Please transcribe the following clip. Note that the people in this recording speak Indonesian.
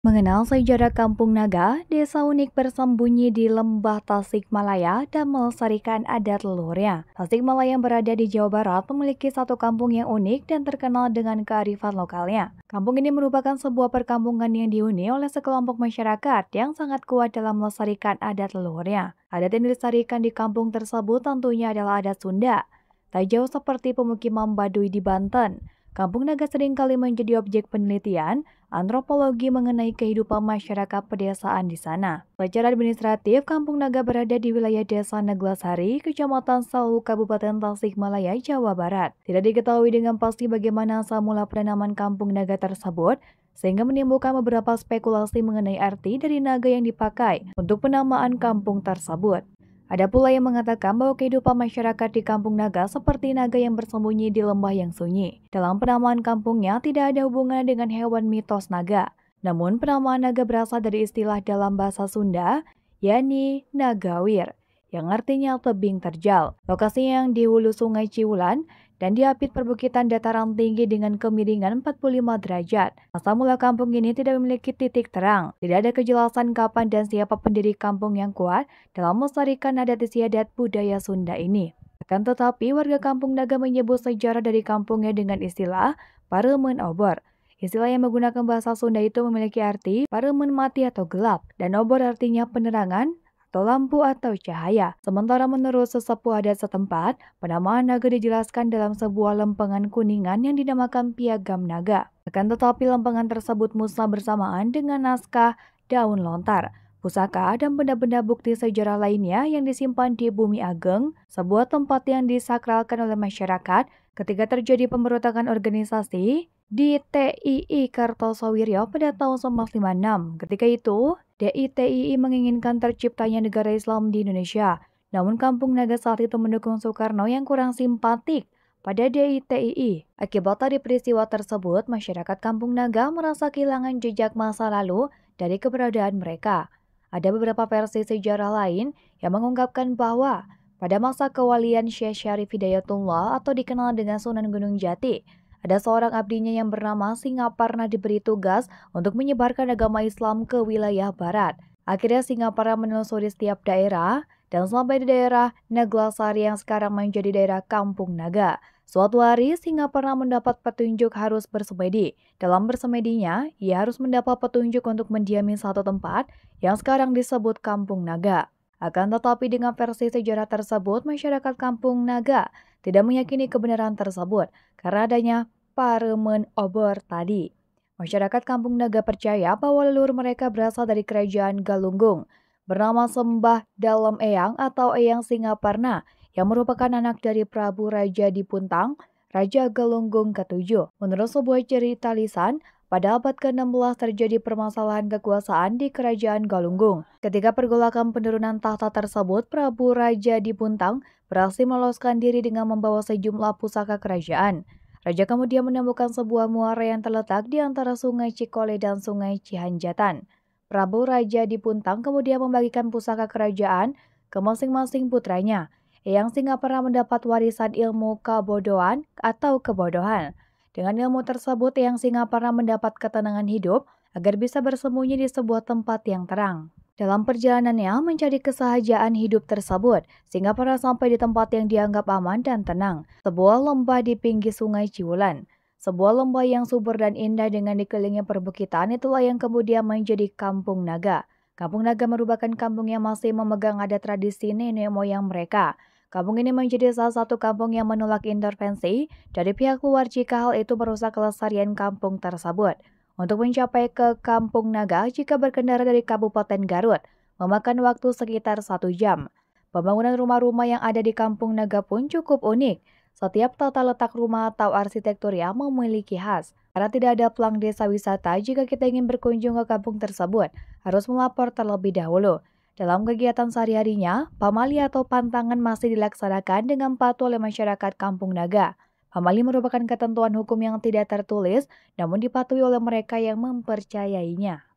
Mengenal sejarah kampung naga, desa unik bersembunyi di lembah Tasikmalaya dan melestarikan adat leluhurnya. Tasikmalaya yang berada di Jawa Barat memiliki satu kampung yang unik dan terkenal dengan kearifan lokalnya. Kampung ini merupakan sebuah perkampungan yang dihuni oleh sekelompok masyarakat yang sangat kuat dalam melestarikan adat leluhurnya. Adat yang dilestarikan di kampung tersebut tentunya adalah adat Sunda. Tak jauh seperti pemukiman Baduy di Banten, Kampung Naga seringkali menjadi objek penelitian antropologi mengenai kehidupan masyarakat pedesaan di sana. Secara administratif, Kampung Naga berada di wilayah Desa Neglasari, Kecamatan Sawu, Kabupaten Tasikmalaya, Jawa Barat. Tidak diketahui dengan pasti bagaimana asal mula penanaman Kampung Naga tersebut, sehingga menimbulkan beberapa spekulasi mengenai arti dari naga yang dipakai untuk penamaan kampung tersebut. Ada pula yang mengatakan bahwa kehidupan masyarakat di kampung naga seperti naga yang bersembunyi di lembah yang sunyi. Dalam penamaan kampungnya tidak ada hubungan dengan hewan mitos naga. Namun penamaan naga berasal dari istilah dalam bahasa Sunda, yakni nagawir yang artinya tebing terjal. Lokasi yang di hulu sungai Ciwulan dan diapit perbukitan dataran tinggi dengan kemiringan 45 derajat. Asal mula kampung ini tidak memiliki titik terang. Tidak ada kejelasan kapan dan siapa pendiri kampung yang kuat dalam melestarikan adat istiadat budaya Sunda ini. Akan tetapi, warga kampung Naga menyebut sejarah dari kampungnya dengan istilah Paremen Obor. Istilah yang menggunakan bahasa Sunda itu memiliki arti Paremen mati atau gelap, dan Obor artinya penerangan, atau lampu atau cahaya. Sementara menurut sesepuh adat setempat, penamaan naga dijelaskan dalam sebuah lempengan kuningan yang dinamakan piagam naga. Akan tetapi lempengan tersebut musnah bersamaan dengan naskah daun lontar pusaka, dan benda-benda bukti sejarah lainnya yang disimpan di Bumi Ageng, sebuah tempat yang disakralkan oleh masyarakat ketika terjadi pemberontakan organisasi di TII Kartosoewiryo pada tahun 1956. Ketika itu, DITII menginginkan terciptanya negara Islam di Indonesia. Namun kampung naga saat itu mendukung Soekarno yang kurang simpatik pada DITII. Akibat dari peristiwa tersebut, masyarakat kampung Naga merasa kehilangan jejak masa lalu dari keberadaan mereka. Ada beberapa versi sejarah lain yang mengungkapkan bahwa pada masa kewalian Syekh Syarif Hidayatullah atau dikenal dengan Sunan Gunung Jati, ada seorang abdinya yang bernama Singaparna diberi tugas untuk menyebarkan agama Islam ke wilayah barat. Akhirnya Singaparna menelusuri setiap daerah dan sampai di daerah Naglasari yang sekarang menjadi daerah Kampung Naga. Suatu hari, Singaparna mendapat petunjuk harus bersemedi. Dalam bersemedinya, ia harus mendapat petunjuk untuk mendiami satu tempat yang sekarang disebut Kampung Naga. Akan tetapi dengan versi sejarah tersebut, masyarakat kampung Naga tidak meyakini kebenaran tersebut karena adanya paremen obor tadi. Masyarakat kampung Naga percaya bahwa leluhur mereka berasal dari kerajaan Galunggung bernama Sembah Dalam Eyang atau Eyang Singaparna yang merupakan anak dari Prabu Raja Dipuntang, Raja Galunggung ke-7. Menurut sebuah cerita lisan, pada abad ke-16 terjadi permasalahan kekuasaan di Kerajaan Galunggung. Ketika pergolakan penurunan tahta tersebut, Prabu Raja di Puntang berhasil meloloskan diri dengan membawa sejumlah pusaka kerajaan. Raja kemudian menemukan sebuah muara yang terletak di antara sungai Cikole dan sungai Cihanjatan. Prabu Raja di Puntang kemudian membagikan pusaka kerajaan ke masing-masing putranya, yang singa pernah mendapat warisan ilmu kebodohan atau kebodohan. Dengan ilmu tersebut, yang Singapura mendapat ketenangan hidup agar bisa bersembunyi di sebuah tempat yang terang. Dalam perjalanannya mencari kesahajaan hidup tersebut, Singapura sampai di tempat yang dianggap aman dan tenang, sebuah lembah di pinggir sungai Ciwulan. Sebuah lembah yang subur dan indah dengan dikelilingi perbukitan itulah yang kemudian menjadi Kampung Naga. Kampung Naga merupakan kampung yang masih memegang adat tradisi nenek moyang mereka. Kampung ini menjadi salah satu kampung yang menolak intervensi dari pihak luar jika hal itu merusak kelestarian kampung tersebut. Untuk mencapai ke Kampung Naga jika berkendara dari Kabupaten Garut, memakan waktu sekitar satu jam. Pembangunan rumah-rumah yang ada di Kampung Naga pun cukup unik. Setiap tata letak rumah atau arsitektur yang memiliki khas. Karena tidak ada pelang desa wisata, jika kita ingin berkunjung ke kampung tersebut, harus melapor terlebih dahulu. Dalam kegiatan sehari-harinya, pamali atau pantangan masih dilaksanakan dengan patuh oleh masyarakat Kampung Naga. Pamali merupakan ketentuan hukum yang tidak tertulis, namun dipatuhi oleh mereka yang mempercayainya.